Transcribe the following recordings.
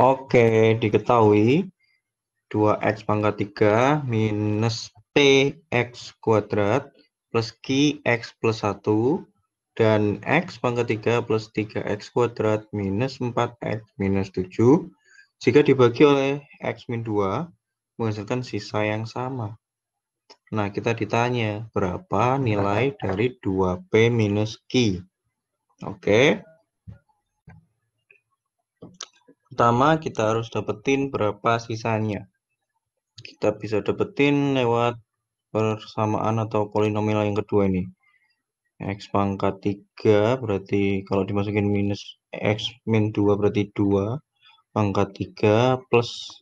Oke, diketahui 2x pangkat 3 minus px kuadrat plus qx plus 1 dan x pangkat 3 plus 3x kuadrat minus 4x minus 7 jika dibagi oleh x min 2 menghasilkan sisa yang sama. Nah, kita ditanya berapa nilai dari 2p minus q. Oke, Pertama, kita harus dapetin berapa sisanya. Kita bisa dapetin lewat persamaan atau polinomial yang kedua ini. X pangkat 3 berarti kalau dimasukin minus X min 2 berarti 2 pangkat 3 plus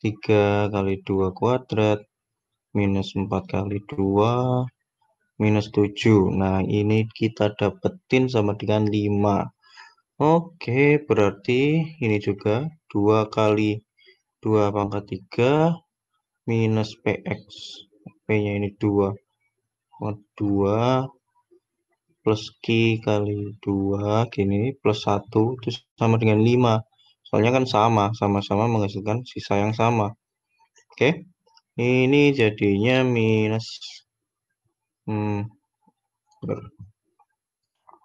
3 kali 2 kuadrat minus 4 kali 2 minus 7. Nah ini kita dapetin sama dengan 5. Oke, berarti ini juga 2 kali 2 pangkat 3 minus PX. P-nya ini 2. 2 plus Q kali 2 gini plus 1 itu sama dengan 5. Soalnya kan sama, sama-sama menghasilkan sisa yang sama. Oke, ini jadinya minus hmm,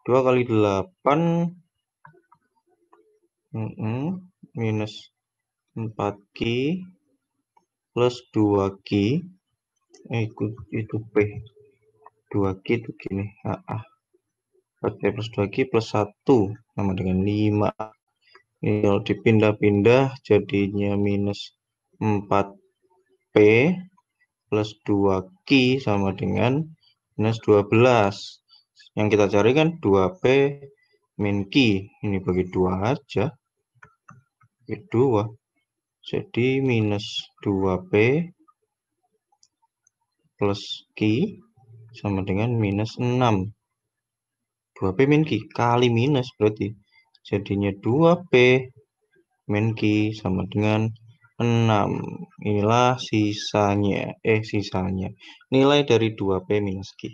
2 kali 8 Mm-mm. Minus 4Q plus 2Q. Eh, ikut itu, P. 2Q itu gini. A, A. 4P plus 2Q plus 1. Sama dengan 5. Ini kalau dipindah-pindah jadinya minus 4P plus 2Q sama dengan minus 12. Yang kita cari kan 2P min Q. Ini bagi 2 aja. 2 jadi minus 2P plus Q sama dengan minus 6 2P min Q kali minus berarti jadinya 2P min Q sama dengan 6 inilah sisanya eh sisanya nilai dari 2P minus Q